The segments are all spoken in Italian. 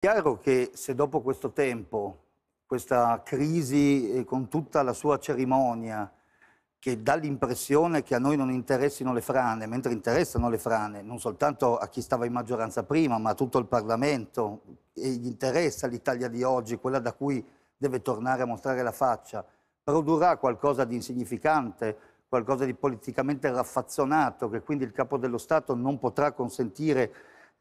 chiaro che se dopo questo tempo, questa crisi eh, con tutta la sua cerimonia, che dà l'impressione che a noi non interessino le frane, mentre interessano le frane, non soltanto a chi stava in maggioranza prima, ma a tutto il Parlamento, e gli interessa l'Italia di oggi, quella da cui deve tornare a mostrare la faccia, produrrà qualcosa di insignificante, qualcosa di politicamente raffazzonato, che quindi il capo dello Stato non potrà consentire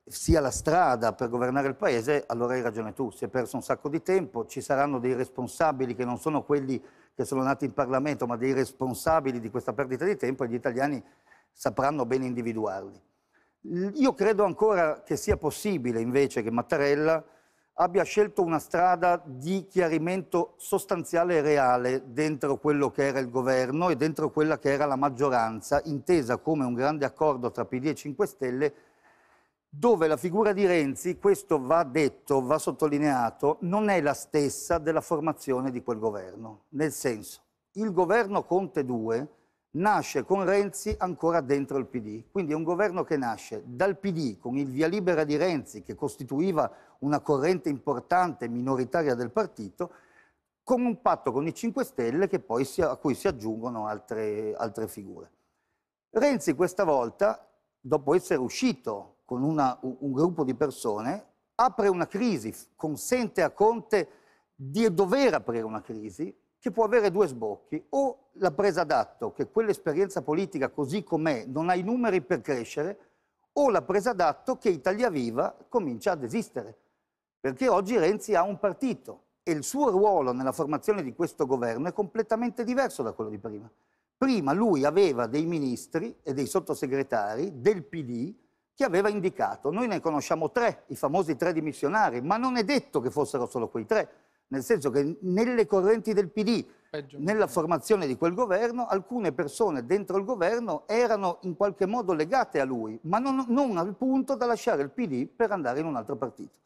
sia la strada per governare il paese, allora hai ragione tu, si è perso un sacco di tempo, ci saranno dei responsabili che non sono quelli che sono nati in Parlamento, ma dei responsabili di questa perdita di tempo e gli italiani sapranno bene individuarli. Io credo ancora che sia possibile invece che Mattarella abbia scelto una strada di chiarimento sostanziale e reale dentro quello che era il governo e dentro quella che era la maggioranza, intesa come un grande accordo tra PD e 5 Stelle dove la figura di Renzi, questo va detto, va sottolineato, non è la stessa della formazione di quel governo. Nel senso, il governo Conte 2 nasce con Renzi ancora dentro il PD, quindi è un governo che nasce dal PD con il via libera di Renzi, che costituiva una corrente importante minoritaria del partito, con un patto con i 5 Stelle si, a cui si aggiungono altre, altre figure. Renzi questa volta, dopo essere uscito con una, un gruppo di persone, apre una crisi, consente a Conte di dover aprire una crisi che può avere due sbocchi, o la presa d'atto che quell'esperienza politica così com'è non ha i numeri per crescere, o la presa d'atto che Italia Viva comincia ad esistere, perché oggi Renzi ha un partito e il suo ruolo nella formazione di questo governo è completamente diverso da quello di prima. Prima lui aveva dei ministri e dei sottosegretari del PD che aveva indicato. Noi ne conosciamo tre, i famosi tre dimissionari, ma non è detto che fossero solo quei tre, nel senso che nelle correnti del PD, Peggio. nella formazione di quel governo, alcune persone dentro il governo erano in qualche modo legate a lui, ma non, non al punto da lasciare il PD per andare in un altro partito.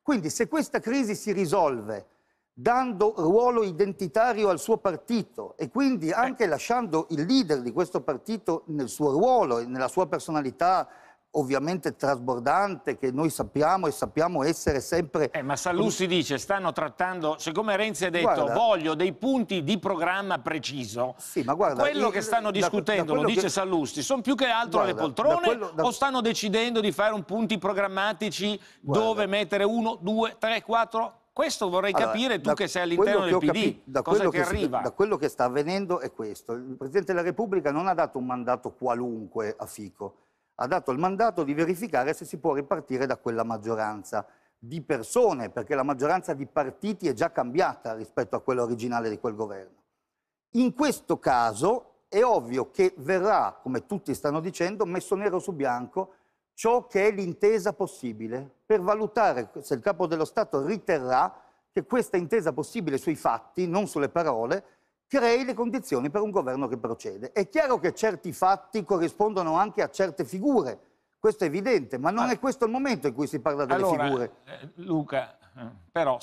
Quindi se questa crisi si risolve dando ruolo identitario al suo partito e quindi anche eh. lasciando il leader di questo partito nel suo ruolo e nella sua personalità ovviamente trasbordante che noi sappiamo e sappiamo essere sempre... Eh, ma Sallussi dice, stanno trattando, siccome Renzi ha detto guarda, voglio dei punti di programma preciso, sì, ma guarda, quello io, che stanno discutendo, da, da lo dice che... Sallussi, sono più che altro guarda, le poltrone da quello, o stanno decidendo di fare un punti programmatici dove mettere uno, due, tre, quattro, questo vorrei allora, capire tu che sei all'interno del PD, capito, da cosa che, arriva. da quello che sta avvenendo è questo. Il Presidente della Repubblica non ha dato un mandato qualunque a Fico, ha dato il mandato di verificare se si può ripartire da quella maggioranza di persone, perché la maggioranza di partiti è già cambiata rispetto a quella originale di quel governo. In questo caso è ovvio che verrà, come tutti stanno dicendo, messo nero su bianco ciò che è l'intesa possibile per valutare se il capo dello Stato riterrà che questa intesa possibile sui fatti, non sulle parole, crei le condizioni per un governo che procede. È chiaro che certi fatti corrispondono anche a certe figure, questo è evidente, ma non allora, ah. è questo il momento in cui si parla delle allora, figure. Eh, Luca, eh, però